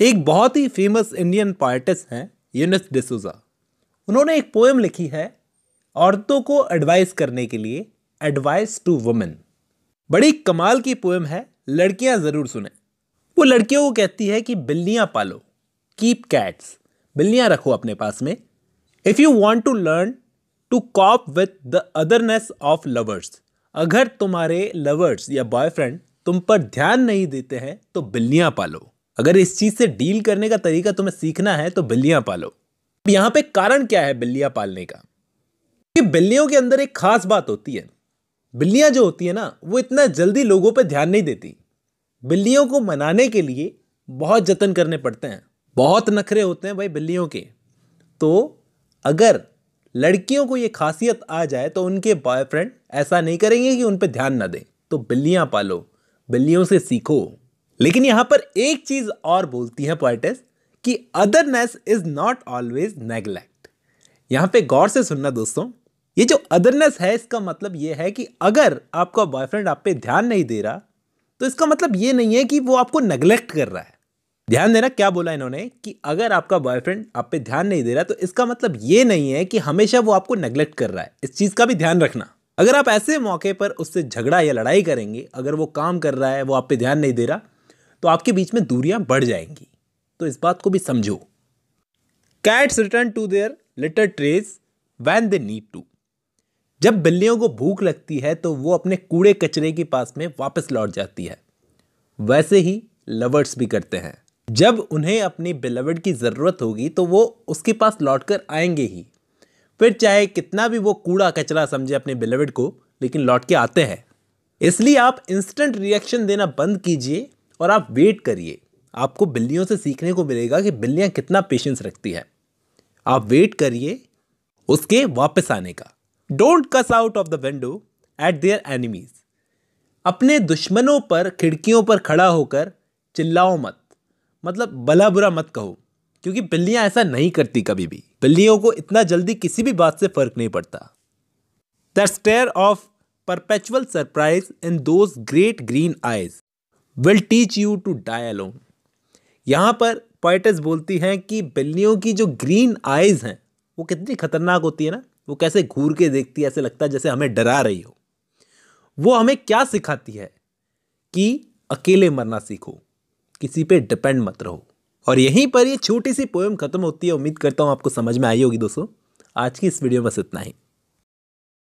एक बहुत ही famous Indian पोइटिस हैं यूनिस डिसूजा उन्होंने एक पोएम लिखी है औरतों को एडवाइस करने के लिए एडवाइस टू वुमेन बड़ी कमाल की पोएम है लड़कियां ज़रूर सुने वो लड़कियों को कहती है कि बिल्लियां पालो कीप कैट्स बिल्लियां रखो अपने पास में if you want to learn to cope with the otherness of lovers अगर तुम्हारे लवर्स या बॉयफ्रेंड तुम पर ध्यान नहीं देते हैं तो बिल्लियां पालो अगर इस चीज से डील करने का तरीका तुम्हें सीखना है तो बिल्लियां पालो यहां पे कारण क्या है बिल्लियां पालने का कि बिल्लियों के अंदर एक खास बात होती है बिल्लियां जो होती है ना वो इतना जल्दी लोगों पर ध्यान नहीं देती बिल्लियों को मनाने के लिए बहुत जतन करने पड़ते हैं बहुत नखरे होते हैं भाई बिल्लियों के तो अगर लड़कियों को ये खासियत आ जाए तो उनके बॉयफ्रेंड ऐसा नहीं करेंगे कि उन पर ध्यान ना दें तो बिल्लियाँ पालो बिल्लियों से सीखो लेकिन यहां पर एक चीज़ और बोलती है पोइटिस कि otherness is not always neglect यहां पे गौर से सुनना दोस्तों ये जो अदरनेस है इसका मतलब ये है कि अगर आपका बॉयफ्रेंड आप पे ध्यान नहीं दे रहा तो इसका मतलब ये नहीं है कि वो आपको नेग्लेक्ट कर रहा है ध्यान देना क्या बोला इन्होंने कि अगर आपका बॉयफ्रेंड आप पे ध्यान नहीं दे रहा तो इसका मतलब ये नहीं है कि हमेशा वो आपको नेग्लेक्ट कर रहा है इस चीज़ का भी ध्यान रखना अगर आप ऐसे मौके पर उससे झगड़ा या लड़ाई करेंगे अगर वो काम कर रहा है वो आप पे ध्यान नहीं दे रहा तो आपके बीच में दूरियां बढ़ जाएंगी तो इस बात को भी समझो cats return to their litter trays when they need to जब बिल्लियों को भूख लगती है तो वो अपने कूड़े कचरे के पास में वापस लौट जाती है वैसे ही लवर्स भी करते हैं जब उन्हें अपनी बिलवड की ज़रूरत होगी तो वो उसके पास लौट कर आएंगे ही फिर चाहे कितना भी वो कूड़ा कचरा समझे अपने बिलवड को लेकिन लौट के आते हैं इसलिए आप इंस्टेंट रिएक्शन देना बंद कीजिए और आप वेट करिए आपको बिल्लियों से सीखने को मिलेगा कि बिल्लियाँ कितना पेशेंस रखती है आप वेट करिए उसके वापस आने का don't cuss out of the window at their enemies अपने दुश्मनों पर खिड़कियों पर खड़ा होकर चिल्लाओ मत मतलब भला बुरा मत कहो क्योंकि बिल्लियाँ ऐसा नहीं करती कभी भी बिल्लियों को इतना जल्दी किसी भी बात से फर्क नहीं पड़ता the stare of perpetual surprise in those great green eyes will teach you to die alone यहाँ पर पॉइटस बोलती हैं कि बिल्लियों की जो ग्रीन आइज़ हैं वो कितनी खतरनाक होती है ना वो कैसे घूर के देखती है ऐसे लगता है जैसे हमें डरा रही हो वो हमें क्या सिखाती है कि अकेले मरना सीखो किसी पे डिपेंड मत रहो और यहीं पर ये छोटी सी पोएम ख़त्म होती है उम्मीद करता हूँ आपको समझ में आई होगी दोस्तों आज की इस वीडियो में बस इतना ही